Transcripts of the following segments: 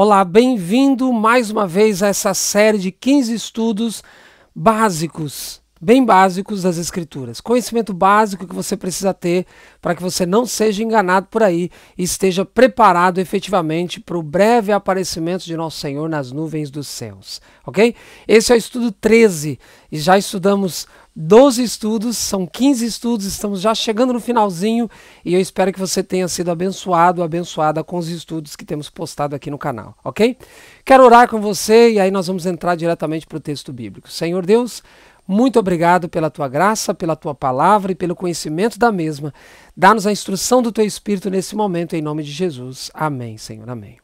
Olá, bem-vindo mais uma vez a essa série de 15 estudos básicos, bem básicos das Escrituras. Conhecimento básico que você precisa ter para que você não seja enganado por aí e esteja preparado efetivamente para o breve aparecimento de Nosso Senhor nas nuvens dos céus, ok? Esse é o estudo 13 e já estudamos 12 estudos, são 15 estudos, estamos já chegando no finalzinho e eu espero que você tenha sido abençoado, abençoada com os estudos que temos postado aqui no canal, ok? Quero orar com você e aí nós vamos entrar diretamente para o texto bíblico. Senhor Deus, muito obrigado pela tua graça, pela tua palavra e pelo conhecimento da mesma. Dá-nos a instrução do teu Espírito nesse momento, em nome de Jesus. Amém, Senhor. Amém.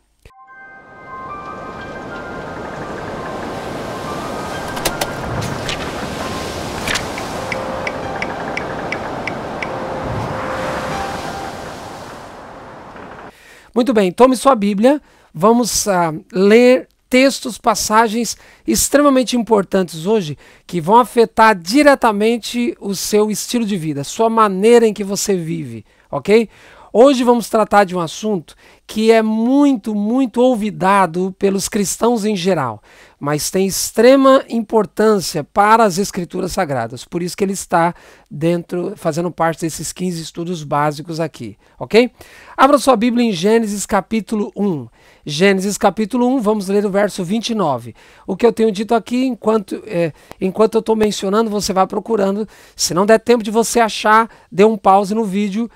Muito bem, tome sua Bíblia, vamos uh, ler textos, passagens extremamente importantes hoje que vão afetar diretamente o seu estilo de vida, a sua maneira em que você vive, ok? Hoje vamos tratar de um assunto que é muito, muito olvidado pelos cristãos em geral, mas tem extrema importância para as escrituras sagradas. Por isso que ele está dentro, fazendo parte desses 15 estudos básicos aqui, OK? Abra sua Bíblia em Gênesis capítulo 1. Gênesis capítulo 1, vamos ler o verso 29. O que eu tenho dito aqui, enquanto, é, enquanto eu estou mencionando, você vai procurando. Se não der tempo de você achar, dê um pause no vídeo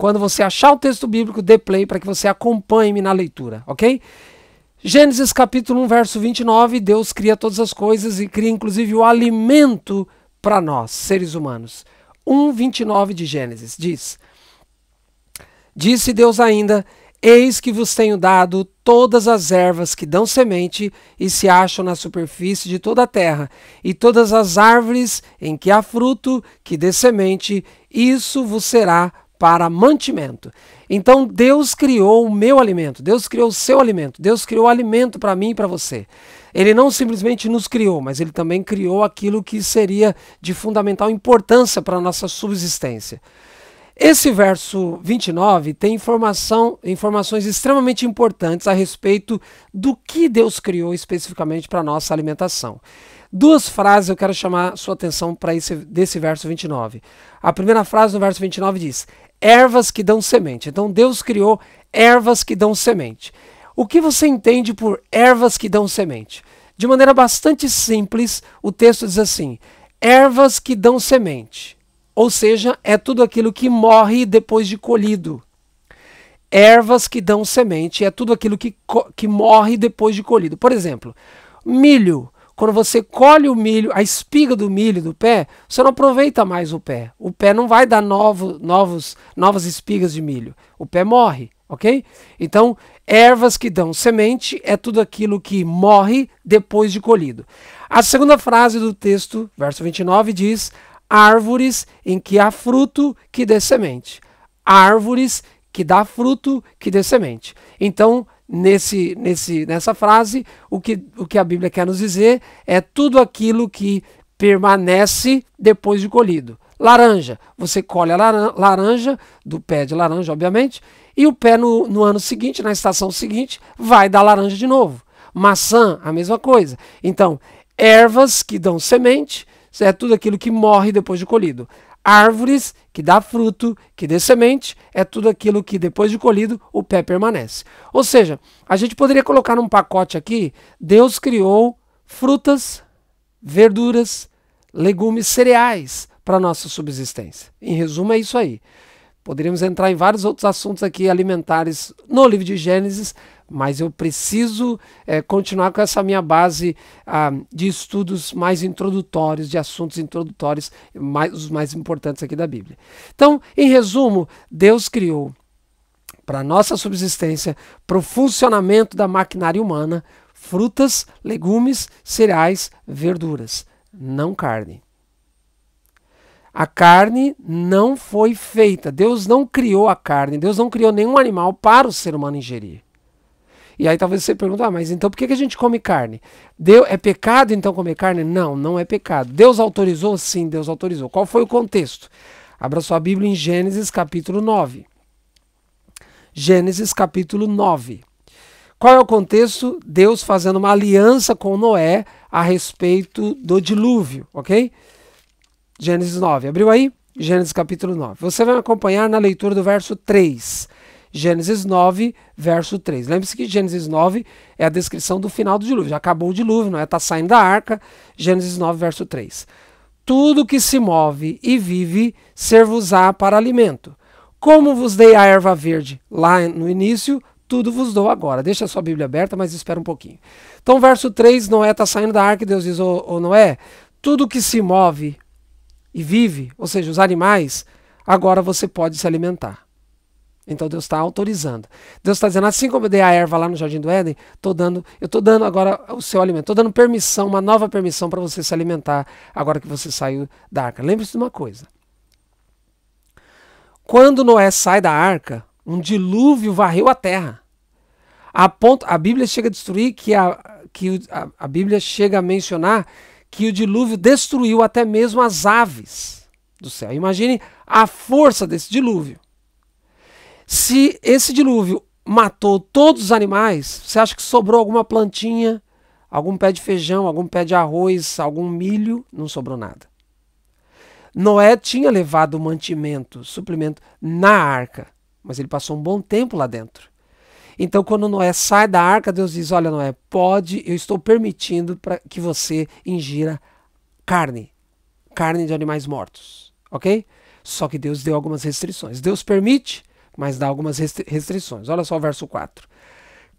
quando você achar o texto bíblico, dê play para que você acompanhe-me na leitura, ok? Gênesis capítulo 1, verso 29, Deus cria todas as coisas e cria inclusive o alimento para nós, seres humanos. 1, 29 de Gênesis diz: Disse Deus ainda: Eis que vos tenho dado todas as ervas que dão semente e se acham na superfície de toda a terra, e todas as árvores em que há fruto que dê semente, isso vos será para mantimento. Então Deus criou o meu alimento, Deus criou o seu alimento, Deus criou o alimento para mim e para você. Ele não simplesmente nos criou, mas ele também criou aquilo que seria de fundamental importância para a nossa subsistência. Esse verso 29 tem informação, informações extremamente importantes a respeito do que Deus criou especificamente para a nossa alimentação. Duas frases eu quero chamar sua atenção para esse desse verso 29. A primeira frase do verso 29 diz: ervas que dão semente. Então Deus criou ervas que dão semente. O que você entende por ervas que dão semente? De maneira bastante simples, o texto diz assim: ervas que dão semente. Ou seja, é tudo aquilo que morre depois de colhido. Ervas que dão semente é tudo aquilo que, que morre depois de colhido. Por exemplo, milho. Quando você colhe o milho, a espiga do milho do pé, você não aproveita mais o pé. O pé não vai dar novo, novos, novas espigas de milho. O pé morre, ok? Então, ervas que dão semente é tudo aquilo que morre depois de colhido. A segunda frase do texto, verso 29, diz: Árvores em que há fruto que dê semente. Árvores que dá fruto que dê semente. Então, nesse, nesse, nessa frase, o que, o que a Bíblia quer nos dizer é tudo aquilo que permanece depois de colhido. Laranja, você colhe a laranja, do pé de laranja, obviamente, e o pé no, no ano seguinte, na estação seguinte, vai dar laranja de novo. Maçã, a mesma coisa. Então, ervas que dão semente, é tudo aquilo que morre depois de colhido. Árvores que dá fruto, que dê semente, é tudo aquilo que depois de colhido o pé permanece. Ou seja, a gente poderia colocar num pacote aqui: Deus criou frutas, verduras, legumes, cereais para nossa subsistência. Em resumo, é isso aí. Poderíamos entrar em vários outros assuntos aqui alimentares no livro de Gênesis, mas eu preciso é, continuar com essa minha base ah, de estudos mais introdutórios, de assuntos introdutórios, mais, os mais importantes aqui da Bíblia. Então, em resumo, Deus criou para nossa subsistência, para o funcionamento da maquinária humana, frutas, legumes, cereais, verduras, não carne. A carne não foi feita, Deus não criou a carne, Deus não criou nenhum animal para o ser humano ingerir. E aí talvez você pergunte, ah, mas então por que, que a gente come carne? Deu, é pecado então comer carne? Não, não é pecado. Deus autorizou? Sim, Deus autorizou. Qual foi o contexto? Abra sua Bíblia em Gênesis capítulo 9. Gênesis capítulo 9. Qual é o contexto? Deus fazendo uma aliança com Noé a respeito do dilúvio, ok? Gênesis 9. Abriu aí? Gênesis capítulo 9. Você vai acompanhar na leitura do verso 3. Gênesis 9, verso 3. Lembre-se que Gênesis 9 é a descrição do final do dilúvio. Já acabou o dilúvio, não é? Está saindo da arca. Gênesis 9, verso 3. Tudo que se move e vive servos-á para alimento. Como vos dei a erva verde lá no início, tudo vos dou agora. Deixa a sua Bíblia aberta, mas espera um pouquinho. Então, verso 3, Noé está saindo da arca e Deus diz, ô, não Noé, tudo que se move e vive, ou seja, os animais, agora você pode se alimentar. Então Deus está autorizando. Deus está dizendo, assim como eu dei a erva lá no Jardim do Éden, tô dando, eu estou dando agora o seu alimento, estou dando permissão, uma nova permissão para você se alimentar agora que você saiu da arca. Lembre-se de uma coisa. Quando Noé sai da arca, um dilúvio varreu a terra. A, ponto, a Bíblia chega a destruir que a, que a, a Bíblia chega a mencionar que o dilúvio destruiu até mesmo as aves do céu. Imagine a força desse dilúvio. Se esse dilúvio matou todos os animais, você acha que sobrou alguma plantinha, algum pé de feijão, algum pé de arroz, algum milho? Não sobrou nada. Noé tinha levado mantimento, suplemento na arca, mas ele passou um bom tempo lá dentro. Então, quando Noé sai da arca, Deus diz: Olha, Noé, pode, eu estou permitindo para que você ingira carne, carne de animais mortos, ok? Só que Deus deu algumas restrições. Deus permite, mas dá algumas restrições. Olha só o verso 4.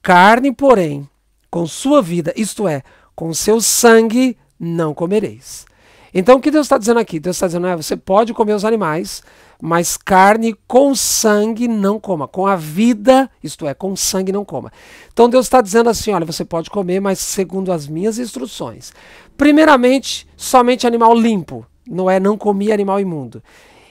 Carne, porém, com sua vida, isto é, com seu sangue, não comereis. Então o que Deus está dizendo aqui? Deus está dizendo, é, você pode comer os animais, mas carne com sangue não coma. Com a vida, isto é, com sangue não coma. Então Deus está dizendo assim: olha, você pode comer, mas segundo as minhas instruções. Primeiramente, somente animal limpo. Não é não comia animal imundo.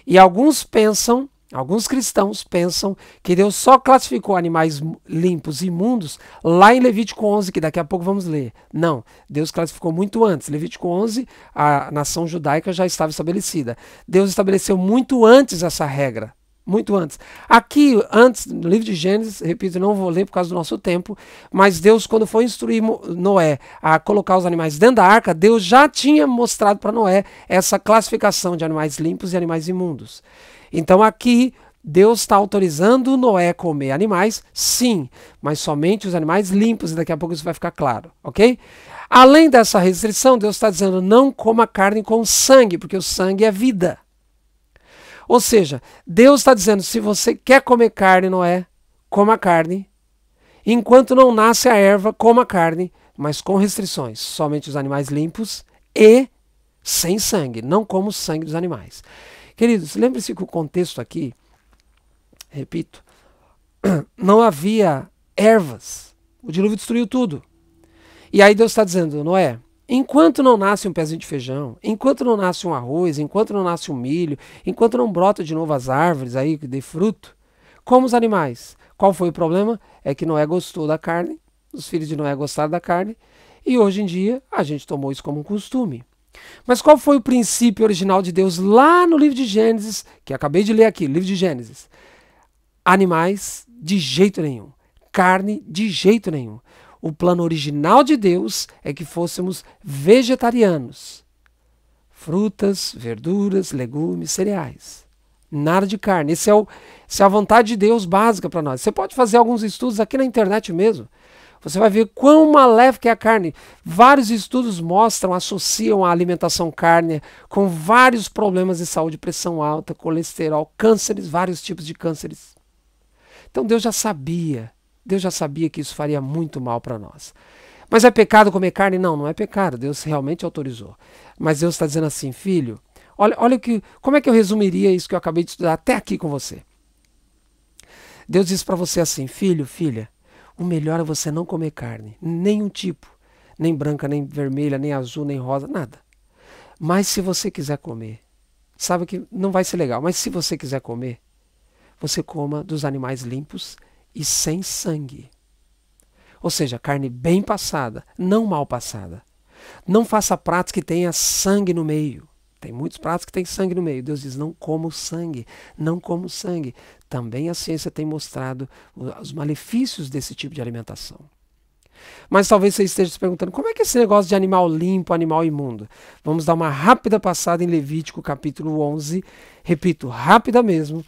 E alguns pensam Alguns cristãos pensam que Deus só classificou animais limpos e imundos lá em Levítico 11, que daqui a pouco vamos ler. Não, Deus classificou muito antes. Levítico 11, a nação judaica já estava estabelecida. Deus estabeleceu muito antes essa regra. Muito antes. Aqui, antes, no livro de Gênesis, repito, não vou ler por causa do nosso tempo, mas Deus, quando foi instruir Noé a colocar os animais dentro da arca, Deus já tinha mostrado para Noé essa classificação de animais limpos e animais imundos. Então aqui Deus está autorizando Noé comer animais, sim, mas somente os animais limpos, e daqui a pouco isso vai ficar claro, ok? Além dessa restrição, Deus está dizendo: não coma carne com sangue, porque o sangue é vida. Ou seja, Deus está dizendo: se você quer comer carne, Noé, coma carne. Enquanto não nasce a erva, coma carne, mas com restrições, somente os animais limpos e sem sangue. Não como o sangue dos animais. Queridos, lembre-se que o contexto aqui, repito, não havia ervas. O dilúvio destruiu tudo. E aí Deus está dizendo, Noé, enquanto não nasce um pezinho de feijão, enquanto não nasce um arroz, enquanto não nasce um milho, enquanto não brota de novo as árvores aí que dê fruto, como os animais. Qual foi o problema? É que Noé gostou da carne, os filhos de Noé gostaram da carne, e hoje em dia a gente tomou isso como um costume. Mas qual foi o princípio original de Deus lá no livro de Gênesis, que acabei de ler aqui, livro de Gênesis? Animais de jeito nenhum, carne de jeito nenhum. O plano original de Deus é que fôssemos vegetarianos. Frutas, verduras, legumes, cereais. Nada de carne. É essa é, é a vontade de Deus básica para nós. Você pode fazer alguns estudos aqui na internet mesmo. Você vai ver quão maléfica é a carne. Vários estudos mostram, associam a alimentação carne com vários problemas de saúde, pressão alta, colesterol, cânceres, vários tipos de cânceres. Então Deus já sabia, Deus já sabia que isso faria muito mal para nós. Mas é pecado comer carne? Não, não é pecado. Deus realmente autorizou. Mas Deus está dizendo assim, filho, olha, olha que, como é que eu resumiria isso que eu acabei de estudar até aqui com você. Deus diz para você assim, filho, filha, o melhor é você não comer carne, nenhum tipo, nem branca, nem vermelha, nem azul, nem rosa, nada. Mas se você quiser comer, sabe que não vai ser legal, mas se você quiser comer, você coma dos animais limpos e sem sangue. Ou seja, carne bem passada, não mal passada. Não faça pratos que tenha sangue no meio. Tem muitos pratos que tem sangue no meio. Deus diz: não como sangue, não como sangue. Também a ciência tem mostrado os malefícios desse tipo de alimentação. Mas talvez você esteja se perguntando como é que é esse negócio de animal limpo, animal imundo? Vamos dar uma rápida passada em Levítico capítulo 11. Repito, rápida mesmo.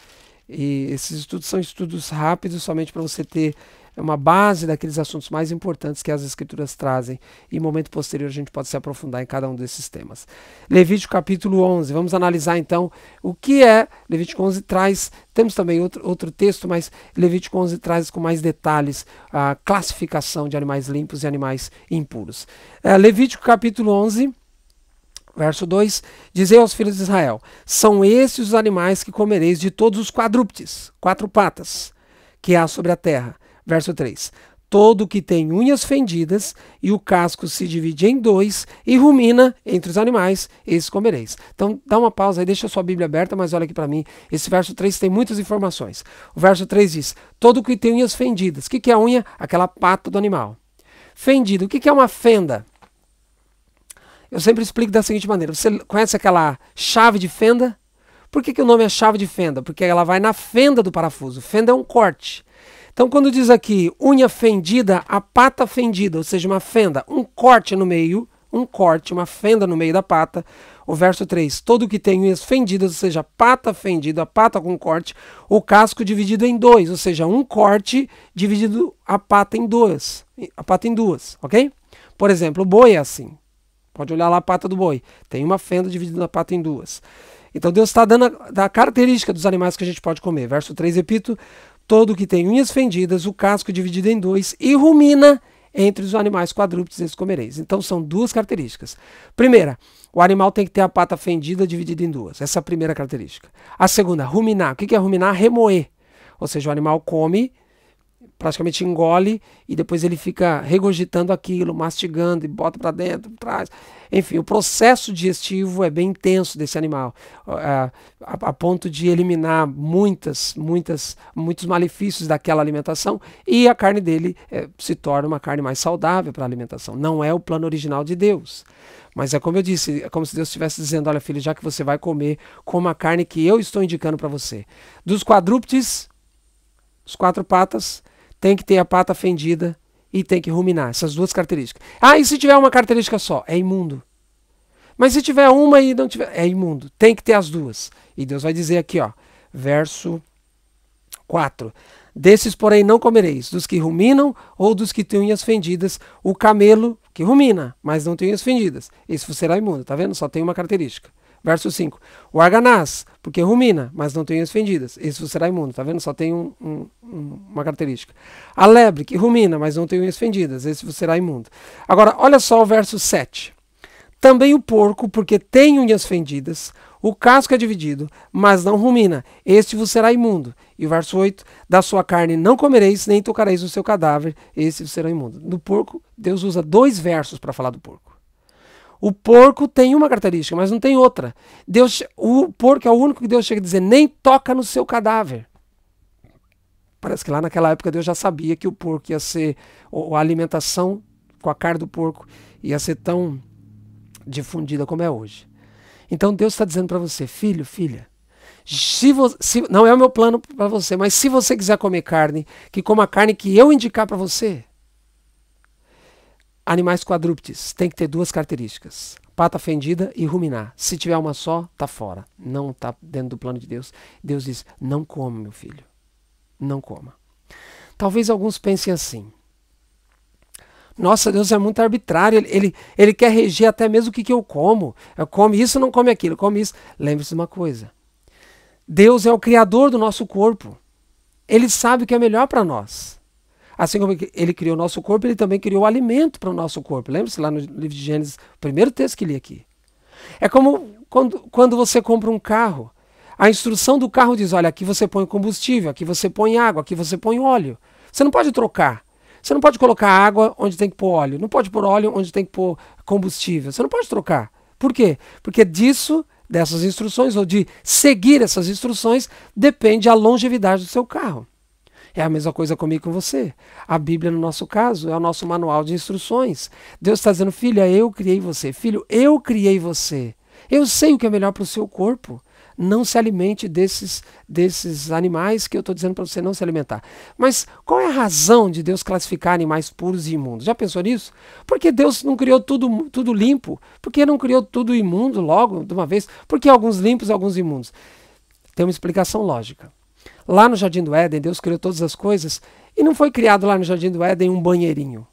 E esses estudos são estudos rápidos somente para você ter é uma base daqueles assuntos mais importantes que as escrituras trazem. E em momento posterior a gente pode se aprofundar em cada um desses temas. Levítico capítulo 11. Vamos analisar então o que é Levítico 11 traz. Temos também outro, outro texto, mas Levítico 11 traz com mais detalhes a classificação de animais limpos e animais impuros. É, Levítico capítulo 11. Verso 2: Dizei aos filhos de Israel: São estes os animais que comereis de todos os quadrúpedes, quatro patas, que há sobre a terra, Verso 3: Todo que tem unhas fendidas e o casco se divide em dois e rumina entre os animais, esse comereis. Então dá uma pausa aí, deixa a sua Bíblia aberta, mas olha aqui para mim. Esse verso 3 tem muitas informações. O verso 3 diz: Todo que tem unhas fendidas. O que, que é a unha? Aquela pata do animal. Fendido. O que, que é uma fenda? Eu sempre explico da seguinte maneira: você conhece aquela chave de fenda? Por que, que o nome é chave de fenda? Porque ela vai na fenda do parafuso. Fenda é um corte. Então, quando diz aqui unha fendida, a pata fendida, ou seja, uma fenda, um corte no meio, um corte, uma fenda no meio da pata. O verso 3: Todo que tem unhas fendidas, ou seja, pata fendida, a pata com corte, o casco dividido em dois, ou seja, um corte dividido a pata em duas, a pata em duas, ok? Por exemplo, o boi é assim. Pode olhar lá a pata do boi. Tem uma fenda dividida a pata em duas. Então Deus está dando a, a, característica dos animais que a gente pode comer. Verso 3, repito: todo que tem unhas fendidas, o casco dividido em dois e rumina entre os animais quadrúpedes, esses comereis. Então são duas características. Primeira, o animal tem que ter a pata fendida dividida em duas. Essa é a primeira característica. A segunda, ruminar. O que é ruminar? Remoer. Ou seja, o animal come praticamente engole e depois ele fica regurgitando aquilo, mastigando e bota para dentro, traz. Enfim, o processo digestivo é bem intenso desse animal, a, é, a, a, ponto de eliminar muitas, muitas, muitos malefícios daquela alimentação e a carne dele é, se torna uma carne mais saudável para a alimentação. Não é o plano original de Deus. Mas é como eu disse, é como se Deus estivesse dizendo: olha, filho, já que você vai comer, coma a carne que eu estou indicando para você. Dos quadrúpedes, os quatro patas, tem que ter a pata fendida e tem que ruminar. Essas duas características. Ah, e se tiver uma característica só? É imundo. Mas se tiver uma e não tiver. É imundo. Tem que ter as duas. E Deus vai dizer aqui, ó, verso 4. Desses, porém, não comereis, dos que ruminam ou dos que têm unhas fendidas, o camelo que rumina, mas não tem unhas fendidas. Esse será imundo, tá vendo? Só tem uma característica. Verso 5. O arganaz, porque rumina, mas não tem unhas fendidas. Esse será imundo, tá vendo? Só tem um, um, uma característica. A lebre, que rumina, mas não tem unhas fendidas. Esse será imundo. Agora, olha só o verso 7. Também o porco, porque tem unhas fendidas, o casco é dividido, mas não rumina. Este vos será imundo. E o verso 8: Da sua carne não comereis, nem tocareis o seu cadáver, este vos será imundo. No porco, Deus usa dois versos para falar do porco. O porco tem uma característica, mas não tem outra. Deus, o porco é o único que Deus chega a dizer: nem toca no seu cadáver. Parece que lá naquela época Deus já sabia que o porco ia ser, ou a alimentação com a carne do porco ia ser tão difundida como é hoje. Então Deus está dizendo para você, filho, filha, se você, se, não é o meu plano para você, mas se você quiser comer carne, que coma a carne que eu indicar para você. Animais quadrúpedes tem que ter duas características: pata fendida e ruminar. Se tiver uma só, tá fora. Não tá dentro do plano de Deus. Deus diz: "Não coma, meu filho. Não coma". Talvez alguns pensem assim: nossa, Deus é muito arbitrário, ele, ele, ele quer reger até mesmo o que, que eu como. Eu come isso, não come aquilo, come isso. Lembre-se de uma coisa: Deus é o criador do nosso corpo. Ele sabe o que é melhor para nós. Assim como ele criou o nosso corpo, ele também criou o alimento para o nosso corpo. Lembra-se lá no livro de Gênesis, primeiro texto que li aqui. É como quando, quando você compra um carro. A instrução do carro diz: olha, aqui você põe combustível, aqui você põe água, aqui você põe óleo. Você não pode trocar. Você não pode colocar água onde tem que pôr óleo. Não pode pôr óleo onde tem que pôr combustível. Você não pode trocar. Por quê? Porque disso, dessas instruções, ou de seguir essas instruções, depende a longevidade do seu carro. É a mesma coisa comigo e com você. A Bíblia, no nosso caso, é o nosso manual de instruções. Deus está dizendo, filha, eu criei você. Filho, eu criei você. Eu sei o que é melhor para o seu corpo. Não se alimente desses, desses animais que eu estou dizendo para você não se alimentar. Mas qual é a razão de Deus classificar animais puros e imundos? Já pensou nisso? Porque Deus não criou tudo, tudo limpo? Porque não criou tudo imundo logo, de uma vez? Por que alguns limpos e alguns imundos? Tem uma explicação lógica. Lá no Jardim do Éden, Deus criou todas as coisas e não foi criado lá no Jardim do Éden um banheirinho.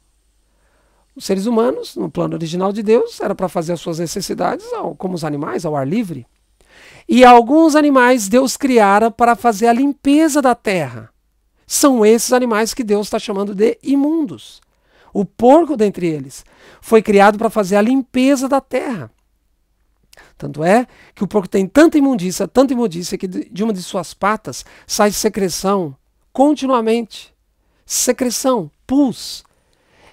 Os seres humanos, no plano original de Deus, era para fazer as suas necessidades, ao, como os animais, ao ar livre. E alguns animais Deus criara para fazer a limpeza da terra. São esses animais que Deus está chamando de imundos. O porco dentre eles foi criado para fazer a limpeza da terra. Tanto é que o porco tem tanta imundícia, tanta imundícia, que de uma de suas patas sai secreção continuamente. Secreção, pus.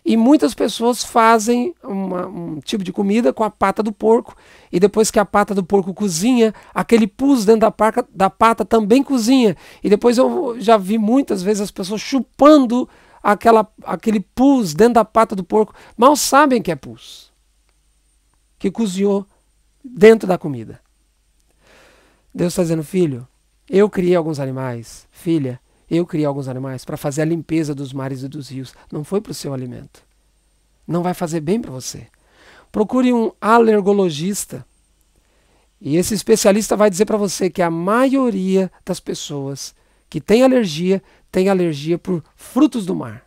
E muitas pessoas fazem uma, um tipo de comida com a pata do porco, e depois que a pata do porco cozinha, aquele pus dentro da, parca, da pata também cozinha. E depois eu já vi muitas vezes as pessoas chupando aquela, aquele pus dentro da pata do porco. Mal sabem que é pus, que cozinhou dentro da comida. Deus está dizendo, filho, eu criei alguns animais, filha, eu criei alguns animais para fazer a limpeza dos mares e dos rios. Não foi para o seu alimento. Não vai fazer bem para você. Procure um alergologista. E esse especialista vai dizer para você que a maioria das pessoas que tem alergia tem alergia por frutos do mar.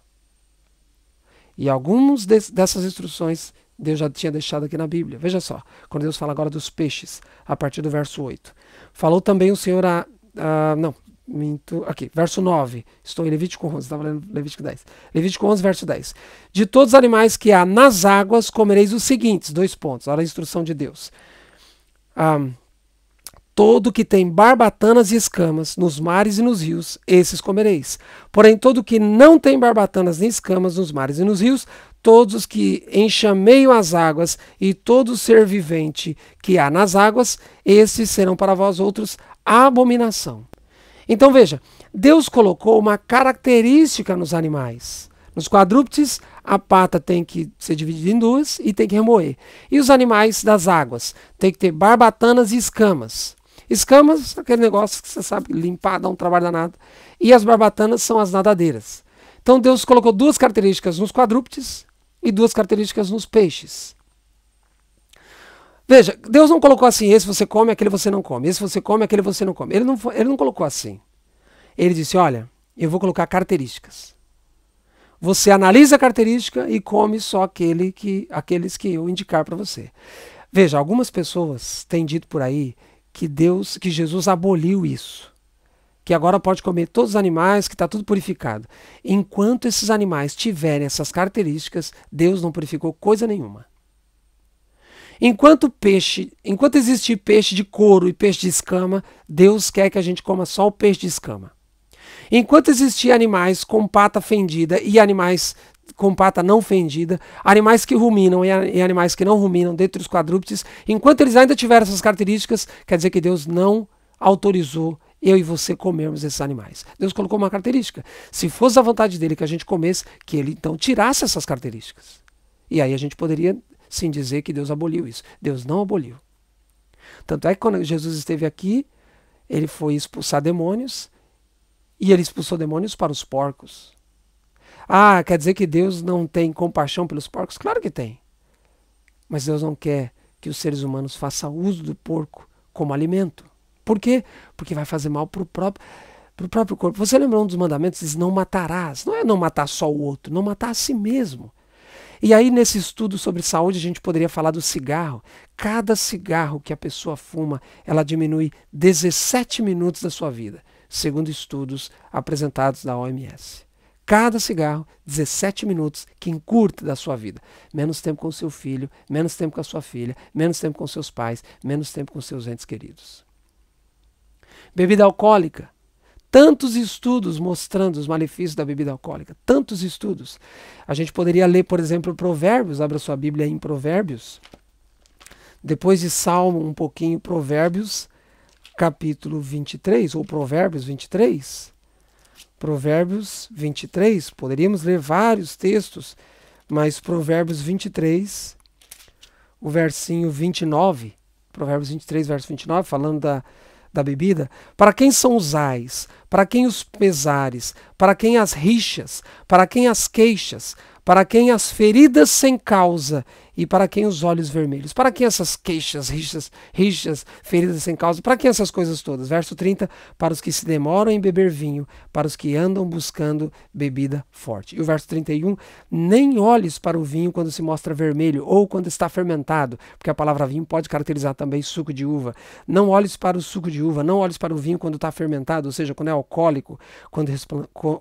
E algumas dessas instruções Deus já tinha deixado aqui na Bíblia. Veja só, quando Deus fala agora dos peixes, a partir do verso 8. Falou também o Senhor a. a não, minto. Aqui, verso 9. Estou em Levítico 11, estava lendo Levítico 10. Levítico 11, verso 10. De todos os animais que há nas águas, comereis os seguintes: dois pontos. Olha a instrução de Deus. Um, Todo que tem barbatanas e escamas nos mares e nos rios, esses comereis. Porém, todo que não tem barbatanas nem escamas nos mares e nos rios, todos os que enxameiam as águas e todo ser vivente que há nas águas, esses serão para vós outros abominação. Então veja, Deus colocou uma característica nos animais. Nos quadrúpedes, a pata tem que ser dividida em duas e tem que remoer. E os animais das águas? Tem que ter barbatanas e escamas. Escamas, aquele negócio que você sabe limpar, dá um trabalho danado. E as barbatanas são as nadadeiras. Então Deus colocou duas características nos quadrúpedes e duas características nos peixes. Veja, Deus não colocou assim: esse você come, aquele você não come, esse você come, aquele você não come. Ele não, ele não colocou assim. Ele disse: olha, eu vou colocar características. Você analisa a característica e come só aquele que, aqueles que eu indicar para você. Veja, algumas pessoas têm dito por aí que Deus, que Jesus aboliu isso. Que agora pode comer todos os animais, que está tudo purificado. Enquanto esses animais tiverem essas características, Deus não purificou coisa nenhuma. Enquanto peixe, enquanto existir peixe de couro e peixe de escama, Deus quer que a gente coma só o peixe de escama. Enquanto existir animais com pata fendida e animais com pata não fendida, animais que ruminam e, animais que não ruminam dentre os quadrúpedes, enquanto eles ainda tiveram essas características, quer dizer que Deus não autorizou eu e você comermos esses animais. Deus colocou uma característica. Se fosse a vontade dele que a gente comesse, que ele então tirasse essas características. E aí a gente poderia sim dizer que Deus aboliu isso. Deus não aboliu. Tanto é que quando Jesus esteve aqui, ele foi expulsar demônios e ele expulsou demônios para os porcos. Ah, quer dizer que Deus não tem compaixão pelos porcos? Claro que tem. Mas Deus não quer que os seres humanos façam uso do porco como alimento. Por quê? Porque vai fazer mal para o próprio, pro próprio corpo. Você lembra um dos mandamentos? Diz: não matarás. Não é não matar só o outro, não matar a si mesmo. E aí, nesse estudo sobre saúde, a gente poderia falar do cigarro. Cada cigarro que a pessoa fuma, ela diminui 17 minutos da sua vida, segundo estudos apresentados da OMS cada cigarro 17 minutos que encurta da sua vida. Menos tempo com seu filho, menos tempo com a sua filha, menos tempo com seus pais, menos tempo com seus entes queridos. Bebida alcoólica. Tantos estudos mostrando os malefícios da bebida alcoólica. Tantos estudos. A gente poderia ler, por exemplo, Provérbios. Abra sua Bíblia em Provérbios. Depois de Salmo, um pouquinho, Provérbios, capítulo 23, ou Provérbios 23. Provérbios 23, poderíamos ler vários textos, mas Provérbios 23, o versinho 29, Provérbios 23, verso 29, falando da, da bebida, para quem são os ais, para quem os pesares, para quem as rixas, para quem as queixas, para quem as feridas sem causa e para quem os olhos vermelhos? Para quem essas queixas, rixas, rixas, feridas sem causa? Para quem essas coisas todas? Verso 30, para os que se demoram em beber vinho, para os que andam buscando bebida forte. E o verso 31, nem olhes para o vinho quando se mostra vermelho ou quando está fermentado, porque a palavra vinho pode caracterizar também suco de uva. Não olhes para o suco de uva, não olhes para o vinho quando está fermentado, ou seja, quando é alcoólico, quando,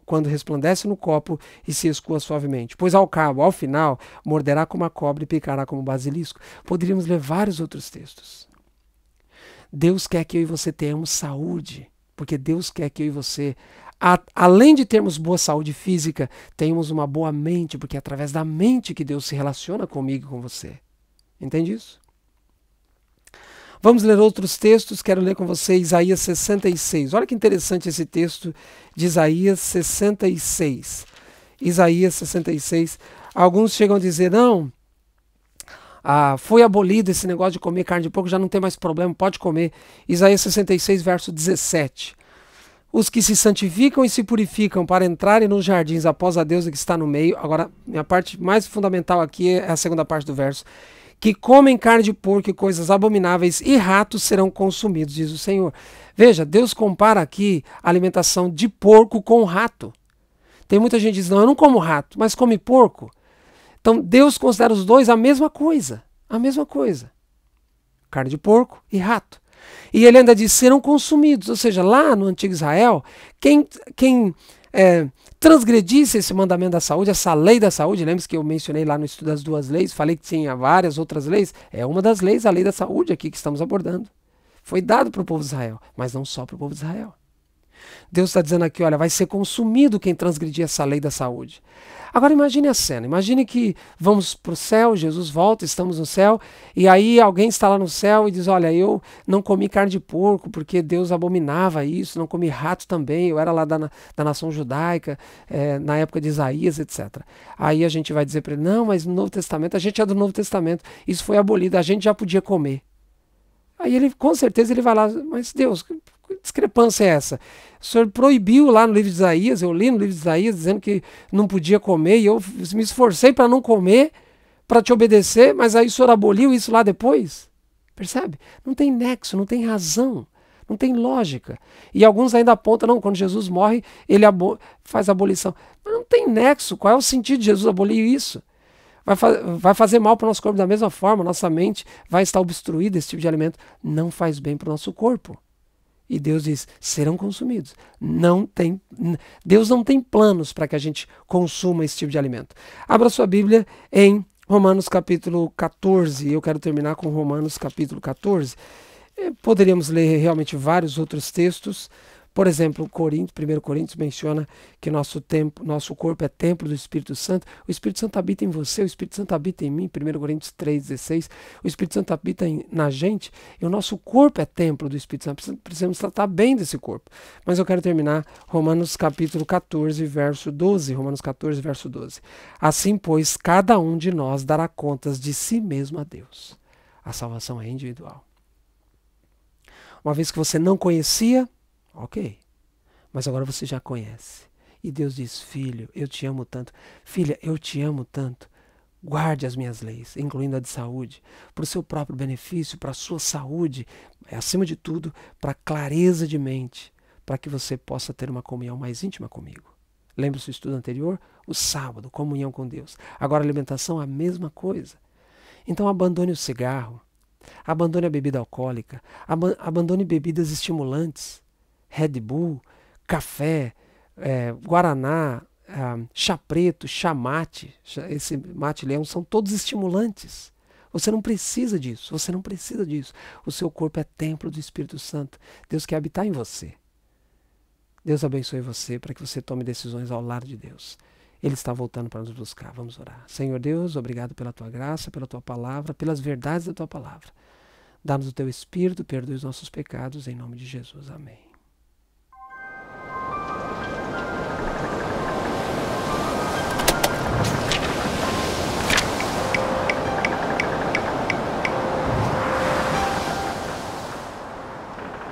quando resplandece no copo e se escoa suavemente. Pois ao cabo, ao final, morderá como a cobra e multiplicará como basilisco. Poderíamos ler vários outros textos. Deus quer que eu e você tenhamos saúde, porque Deus quer que eu e você, a, além de termos boa saúde física, tenhamos uma boa mente, porque é através da mente que Deus se relaciona comigo e com você. Entende isso? Vamos ler outros textos, quero ler com você Isaías 66. Olha que interessante esse texto de Isaías 66. Isaías 66. Alguns chegam a dizer: não, ah, foi abolido esse negócio de comer carne de porco, já não tem mais problema, pode comer. Isaías 66, verso 17. Os que se santificam e se purificam para entrarem nos jardins após a deusa que está no meio. Agora, minha parte mais fundamental aqui é a segunda parte do verso. Que comem carne de porco e coisas abomináveis e ratos serão consumidos, diz o Senhor. Veja, Deus compara aqui a alimentação de porco com rato. Tem muita gente que diz: não, eu não como rato, mas come porco. Então Deus considera os dois a mesma coisa, a mesma coisa. Carne de porco e rato. E ele ainda diz: serão consumidos. Ou seja, lá no antigo Israel, quem, quem é, transgredisse esse mandamento da saúde, essa lei da saúde, lembra que eu mencionei lá no estudo das duas leis, falei que tinha várias outras leis, é uma das leis, a lei da saúde aqui que estamos abordando. Foi dado para o povo de Israel, mas não só para o povo de Israel. Deus está dizendo aqui: olha, vai ser consumido quem transgredir essa lei da saúde. Agora imagine a cena, imagine que vamos para o céu, Jesus volta, estamos no céu, e aí alguém está lá no céu e diz: Olha, eu não comi carne de porco porque Deus abominava isso, não comi rato também, eu era lá da, da nação judaica, é, na época de Isaías, etc. Aí a gente vai dizer para ele: Não, mas no Novo Testamento, a gente é do Novo Testamento, isso foi abolido, a gente já podia comer. Aí ele, com certeza, ele vai lá, mas Deus, discrepância é essa? O senhor proibiu lá no livro de Isaías, eu li no livro de Isaías dizendo que não podia comer, e eu me esforcei para não comer, para te obedecer, mas aí o senhor aboliu isso lá depois? Percebe? Não tem nexo, não tem razão. Não tem lógica. E alguns ainda apontam, não, quando Jesus morre, ele abo faz abolição. Mas não tem nexo. Qual é o sentido de Jesus abolir isso? Vai, fa vai fazer mal para o nosso corpo da mesma forma, nossa mente vai estar obstruída esse tipo de alimento. Não faz bem para o nosso corpo. E Deus diz: serão consumidos. Não tem, Deus não tem planos para que a gente consuma esse tipo de alimento. Abra sua Bíblia em Romanos capítulo 14. Eu quero terminar com Romanos capítulo 14. Eh, poderíamos ler realmente vários outros textos, por exemplo, 1 Coríntios menciona que nosso tempo, nosso corpo é templo do Espírito Santo. O Espírito Santo habita em você, o Espírito Santo habita em mim, 1 Coríntios 3,16. O Espírito Santo habita em, na gente e o nosso corpo é templo do Espírito Santo. Precisamos tratar bem desse corpo. Mas eu quero terminar Romanos capítulo 14, verso 12. Romanos 14, verso 12. Assim, pois, cada um de nós dará contas de si mesmo a Deus. A salvação é individual. Uma vez que você não conhecia, Ok. Mas agora você já conhece. E Deus diz: Filho, eu te amo tanto. Filha, eu te amo tanto. Guarde as minhas leis, incluindo a de saúde, para o seu próprio benefício, para a sua saúde, é, acima de tudo, para a clareza de mente, para que você possa ter uma comunhão mais íntima comigo. Lembra-se do estudo anterior? O sábado, comunhão com Deus. Agora, alimentação, a mesma coisa. Então, abandone o cigarro, abandone a bebida alcoólica, ab abandone bebidas estimulantes. Red Bull, café, é, guaraná, é, chá preto, chá mate, esse mate leão são todos estimulantes. Você não precisa disso, você não precisa disso. O seu corpo é templo do Espírito Santo. Deus quer habitar em você. Deus abençoe você para que você tome decisões ao lado de Deus. Ele está voltando para nos buscar. Vamos orar. Senhor Deus, obrigado pela tua graça, pela tua palavra, pelas verdades da tua palavra. Dá-nos o teu espírito, perdoe os nossos pecados, em nome de Jesus. Amém.